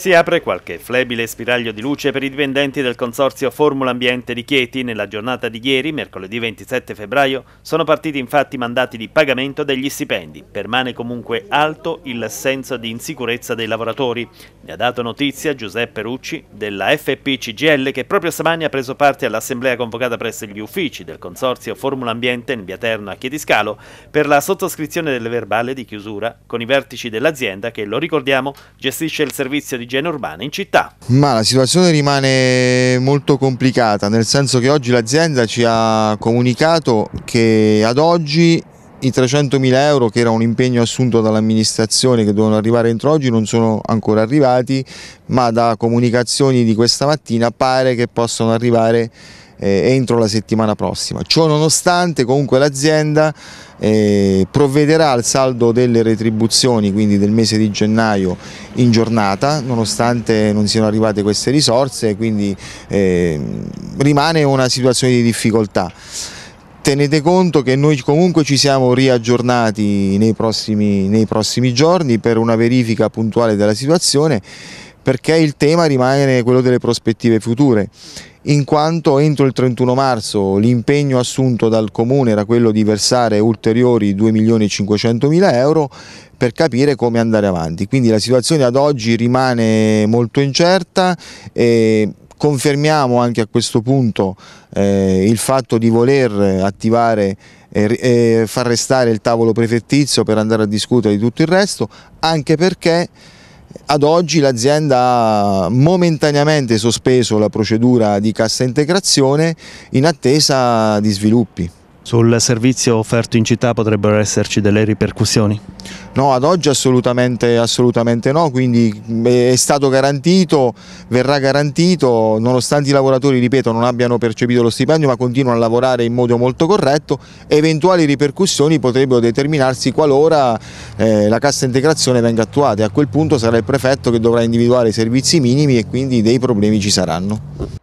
Si apre qualche flebile spiraglio di luce per i dipendenti del consorzio Formula Ambiente di Chieti. Nella giornata di ieri, mercoledì 27 febbraio, sono partiti infatti mandati di pagamento degli stipendi. Permane comunque alto il senso di insicurezza dei lavoratori. Ne ha dato notizia Giuseppe Rucci della FPCGL che proprio stamani ha preso parte all'assemblea convocata presso gli uffici del consorzio Formula Ambiente in via Terno a Chiediscalo per la sottoscrizione del verbale di chiusura con i vertici dell'azienda che, lo ricordiamo, gestisce il servizio di l'igiene urbana in città. Ma la situazione rimane molto complicata, nel senso che oggi l'azienda ci ha comunicato che ad oggi i 300.000 euro che era un impegno assunto dall'amministrazione che dovevano arrivare entro oggi non sono ancora arrivati ma da comunicazioni di questa mattina pare che possano arrivare entro la settimana prossima. Ciò nonostante comunque l'azienda eh, provvederà al saldo delle retribuzioni, quindi del mese di gennaio in giornata, nonostante non siano arrivate queste risorse, quindi eh, rimane una situazione di difficoltà tenete conto che noi comunque ci siamo riaggiornati nei prossimi, nei prossimi, giorni per una verifica puntuale della situazione perché il tema rimane quello delle prospettive future in quanto entro il 31 marzo l'impegno assunto dal Comune era quello di versare ulteriori 2.500.000 euro per capire come andare avanti. Quindi la situazione ad oggi rimane molto incerta e confermiamo anche a questo punto eh, il fatto di voler attivare e, e far restare il tavolo prefettizio per andare a discutere di tutto il resto, anche perché ad oggi l'azienda ha momentaneamente sospeso la procedura di cassa integrazione in attesa di sviluppi. Sul servizio offerto in città potrebbero esserci delle ripercussioni? No, ad oggi assolutamente, assolutamente no, quindi eh, è stato garantito, verrà garantito, nonostante i lavoratori, ripeto, non abbiano percepito lo stipendio ma continuano a lavorare in modo molto corretto, eventuali ripercussioni potrebbero determinarsi qualora eh, la cassa integrazione venga attuata e a quel punto sarà il prefetto che dovrà individuare i servizi minimi e quindi dei problemi ci saranno.